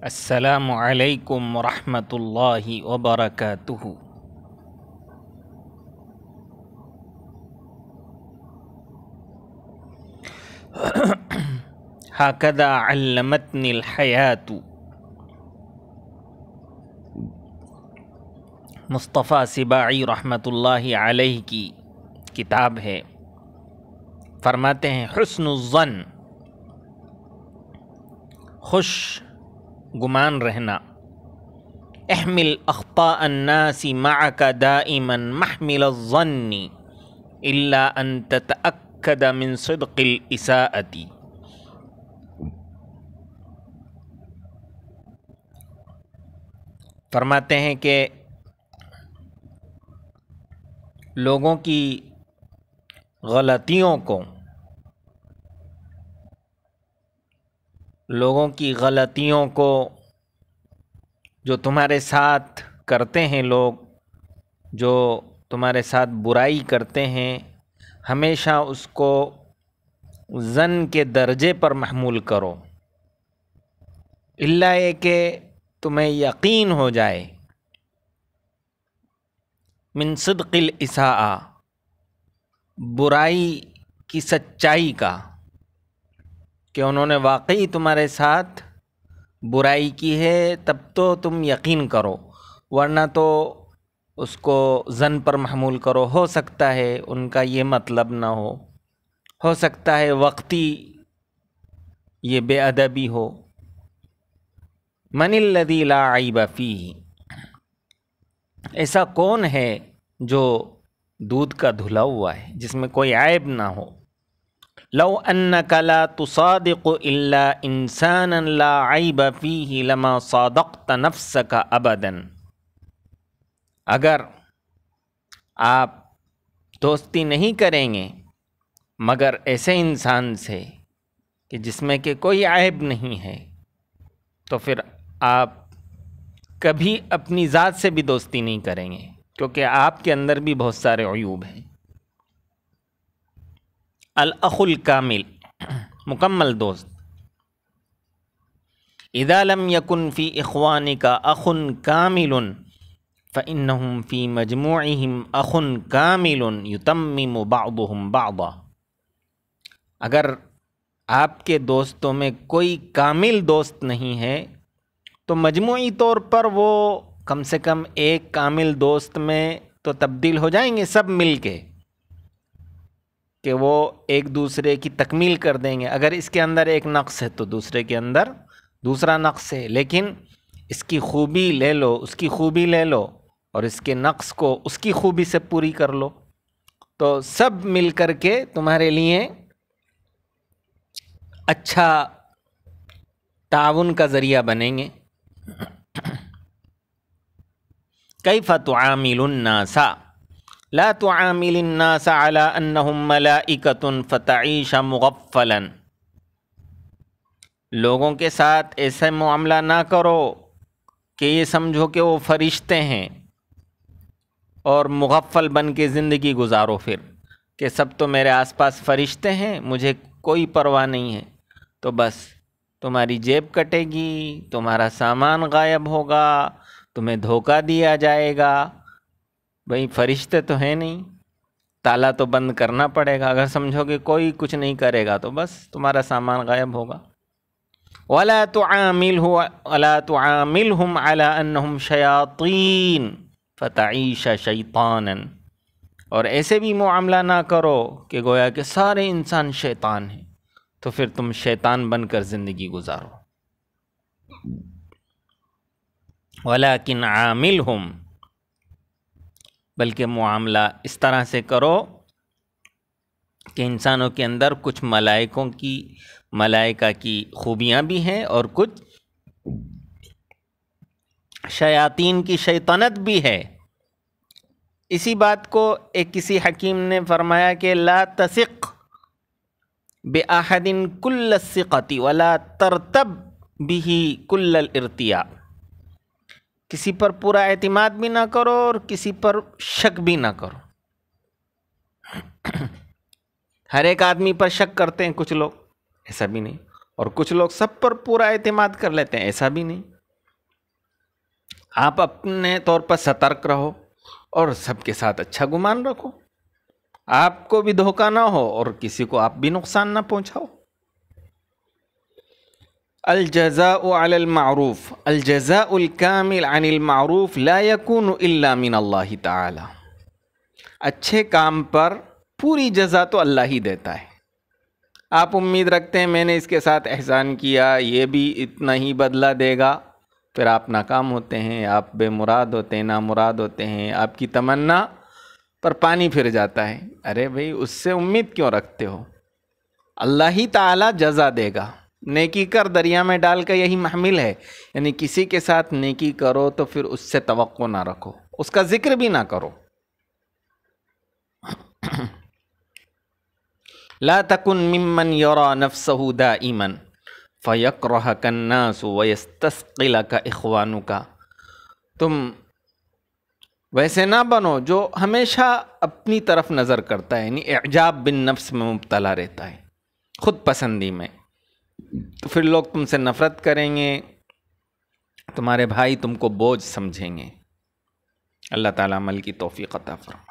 السلام عليكم ورحمة الله وبركاته هكذا علمتني الحياة مصطفى سباعی رحمة اللہ علیہ کی کتاب ہے فرماتے ہیں حسن الظن خوش गुमान रहना अहमिल अखपा अन्नासी मा का दाइमन महमिल ज़न्नी सदकिल इसाअती फरमाते हैं कि लोगों की गलतियों को लोगों की गलतियों को जो तुम्हारे साथ करते हैं लोग जो तुम्हारे साथ बुराई करते हैं हमेशा उसको जन के दर्जे पर महमूल करो इल्ला ये तुम्हें यकीन हो जाए मिन सदकिल बुराई की सच्चाई का कि उन्होंने वाकई तुम्हारे साथ बुराई की है तब तो तुम यकीन करो वरना तो उसको जन पर महमूल करो हो सकता है उनका ये मतलब ना हो हो सकता है वक्ती ये बेअदबी हो मन ला बफ़ी ऐसा कौन है जो दूध का धुला हुआ है जिसमें कोई आयब ना हो लो अन्न कला तुसादिक इल्ला इंसान ला आइब फीही लमा सदक़ नफ्स का अबदन अगर आप दोस्ती नहीं करेंगे मगर ऐसे इंसान से कि जिसमें कि कोई ऐब नहीं है तो फिर आप कभी अपनी ज़ात से भी दोस्ती नहीं करेंगे क्योंकि आपके अंदर भी बहुत सारे अयूब हैं अलअुल कामिल मुकम्मल दोस्त इदालम यकुन फ़ी इखवान का अखुन कामिल फ़िन फ़ी मजमूम अखुन कामिल युतम बाबुम बाबा अगर आपके दोस्तों में कोई कामिल दोस्त नहीं है तो मजमू तौर पर वो कम से कम एक कामिल दोस्त में तो तब्दील हो जाएंगे सब मिल के कि वो एक दूसरे की तकमील कर देंगे अगर इसके अंदर एक नक्स है तो दूसरे के अंदर दूसरा नक्स है लेकिन इसकी खूबी ले लो उसकी खूबी ले लो और इसके नक्स को उसकी खूबी से पूरी कर लो तो सब मिल कर के तुम्हारे लिए अच्छा ताउन का ज़रिया बनेंगे कई मिलुन्नासा ला तो आमिलनासालाकतन फ़तईशा मुगफ़लन लोगों के साथ ऐसा मामला ना करो कि ये समझो कि वो फरिश्ते हैं और मुगफ़ल बन के ज़िंदगी गुजारो फिर कि सब तो मेरे आसपास फ़रिश्ते हैं मुझे कोई परवाह नहीं है तो बस तुम्हारी जेब कटेगी तुम्हारा सामान गायब होगा तुम्हें धोखा दिया जाएगा भाई फरिश्ते तो हैं नहीं ताला तो बंद करना पड़ेगा अगर समझोगे कोई कुछ नहीं करेगा तो बस तुम्हारा सामान गायब होगा वला तो आमिल हो अला तो आमिल हम अला शयातीन फ़तईशा शैतान और ऐसे भी मामला ना करो कि गोया के सारे इंसान शैतान हैं तो फिर तुम शैतान बनकर ज़िंदगी गुजारो वला किन आमिल हम बल्कि मामला इस तरह से करो कि इंसानों के अंदर कुछ मलाइकों की मलाइका की खूबियाँ भी हैं और कुछ शयातीन की शैतानत भी है इसी बात को एक किसी हकीम ने फरमाया कि ला तसिक बेआहदिन कुल्ल सिकती वला तरतब भी कुल्ल इरतिया किसी पर पूरा एतमाद भी ना करो और किसी पर शक भी ना करो हर एक आदमी पर शक करते हैं कुछ लोग ऐसा भी नहीं और कुछ लोग सब पर पूरा एतमाद कर लेते हैं ऐसा भी नहीं आप अपने तौर पर सतर्क रहो और सबके साथ अच्छा गुमान रखो आपको भी धोखा ना हो और किसी को आप भी नुकसान ना पहुंचाओ अलजज़ामारूफ़ अलजज़ाकामिल अनिलमूफ़ ला यकून इल्ला मिन अल्लाह ताला अच्छे काम पर पूरी जजा तो अल्लाह ही देता है आप उम्मीद रखते हैं मैंने इसके साथ एहसान किया ये भी इतना ही बदला देगा फिर आप नाकाम होते हैं आप बेमुराद होते हैं ना मुराद होते हैं आपकी तमन्ना पर पानी फिर जाता है अरे भाई उससे उम्मीद क्यों रखते हो अल्लाह ही ताला जजा देगा नेकी कर दरिया में डाल कर यही महमिल है यानी किसी के साथ नेकी करो तो फिर उससे तो ना रखो उसका जिक्र भी ना करो ला तकुन मिमन योरा नफसहूदा ईमन फ़यक रहकन्नासु का इखवानु का तुम वैसे ना बनो जो हमेशा अपनी तरफ नज़र करता है यानी एजाब बिन नफ्स में मुबतला रहता है ख़ुद पसंदी में तो फिर लोग तुमसे नफ़रत करेंगे तुम्हारे भाई तुमको बोझ समझेंगे अल्लाह ताला अमल की तोफ़ी अता फरमा